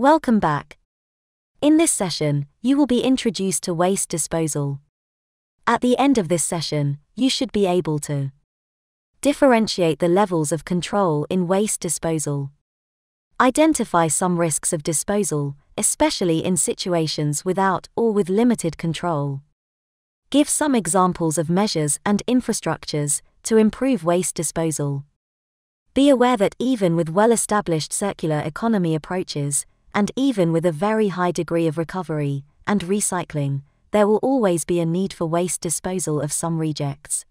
Welcome back. In this session, you will be introduced to waste disposal. At the end of this session, you should be able to differentiate the levels of control in waste disposal, identify some risks of disposal, especially in situations without or with limited control, give some examples of measures and infrastructures to improve waste disposal. Be aware that even with well established circular economy approaches, and even with a very high degree of recovery and recycling, there will always be a need for waste disposal of some rejects.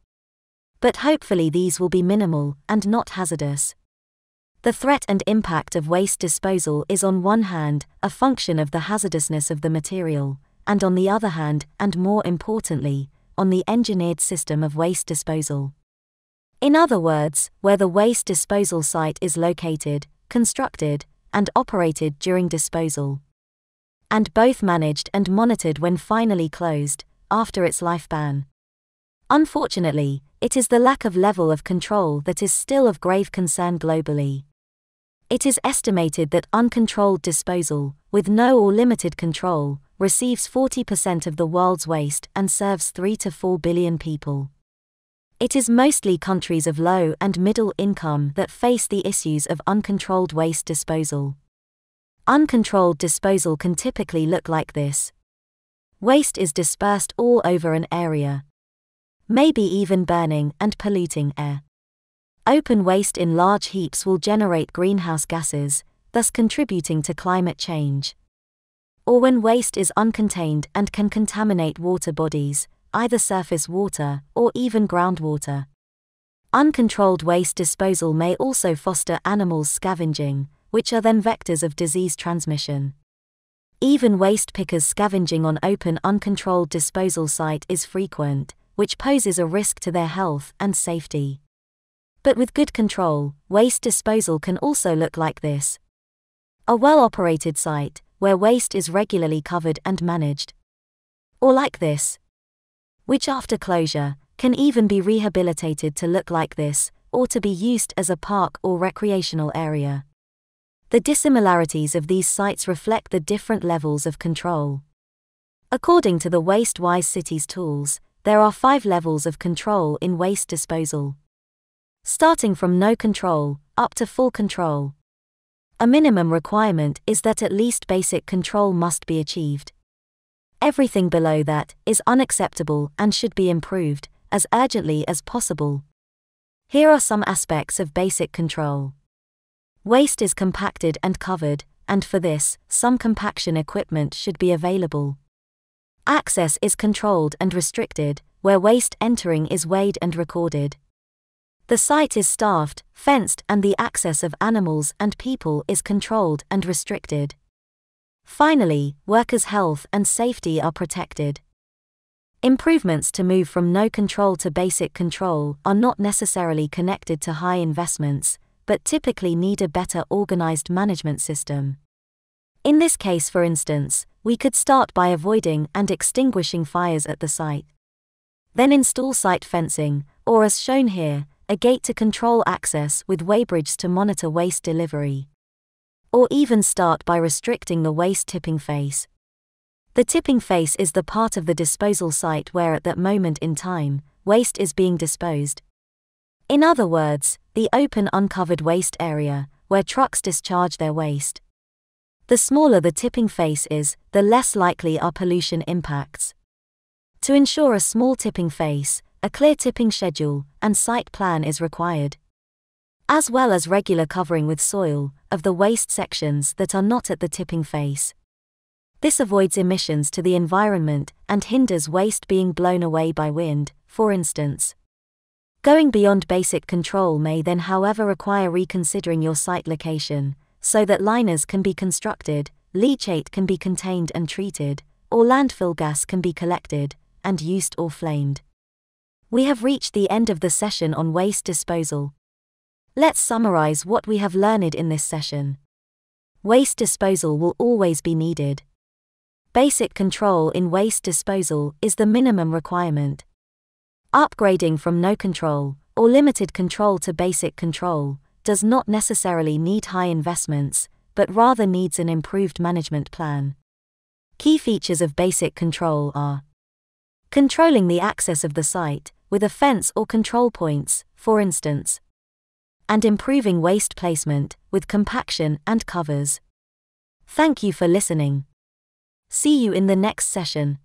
But hopefully these will be minimal and not hazardous. The threat and impact of waste disposal is on one hand a function of the hazardousness of the material, and on the other hand, and more importantly, on the engineered system of waste disposal. In other words, where the waste disposal site is located, constructed, and operated during disposal. And both managed and monitored when finally closed, after its life ban. Unfortunately, it is the lack of level of control that is still of grave concern globally. It is estimated that uncontrolled disposal, with no or limited control, receives 40% of the world's waste and serves 3 to 4 billion people. It is mostly countries of low and middle income that face the issues of uncontrolled waste disposal. Uncontrolled disposal can typically look like this waste is dispersed all over an area, maybe even burning and polluting air. Open waste in large heaps will generate greenhouse gases, thus contributing to climate change. Or when waste is uncontained and can contaminate water bodies, either surface water or even groundwater. Uncontrolled waste disposal may also foster animals scavenging, which are then vectors of disease transmission. Even waste pickers scavenging on open uncontrolled disposal site is frequent, which poses a risk to their health and safety. But with good control, waste disposal can also look like this. A well-operated site, where waste is regularly covered and managed. Or like this, which after closure, can even be rehabilitated to look like this, or to be used as a park or recreational area. The dissimilarities of these sites reflect the different levels of control. According to the Waste Wise Cities tools, there are five levels of control in waste disposal. Starting from no control, up to full control. A minimum requirement is that at least basic control must be achieved, Everything below that is unacceptable and should be improved as urgently as possible. Here are some aspects of basic control. Waste is compacted and covered, and for this, some compaction equipment should be available. Access is controlled and restricted, where waste entering is weighed and recorded. The site is staffed, fenced, and the access of animals and people is controlled and restricted. Finally, workers' health and safety are protected. Improvements to move from no control to basic control are not necessarily connected to high investments, but typically need a better organized management system. In this case, for instance, we could start by avoiding and extinguishing fires at the site. Then install site fencing, or as shown here, a gate to control access with weighbridges to monitor waste delivery or even start by restricting the waste tipping face. The tipping face is the part of the disposal site where, at that moment in time, waste is being disposed. In other words, the open uncovered waste area, where trucks discharge their waste. The smaller the tipping face is, the less likely are pollution impacts. To ensure a small tipping face, a clear tipping schedule and site plan is required as well as regular covering with soil, of the waste sections that are not at the tipping face. This avoids emissions to the environment and hinders waste being blown away by wind, for instance. Going beyond basic control may then, however, require reconsidering your site location, so that liners can be constructed, leachate can be contained and treated, or landfill gas can be collected and used or flamed. We have reached the end of the session on waste disposal let's summarize what we have learned in this session. Waste disposal will always be needed. Basic control in waste disposal is the minimum requirement. Upgrading from no control, or limited control to basic control, does not necessarily need high investments, but rather needs an improved management plan. Key features of basic control are controlling the access of the site, with a fence or control points, for instance, and improving waste placement with compaction and covers. Thank you for listening. See you in the next session.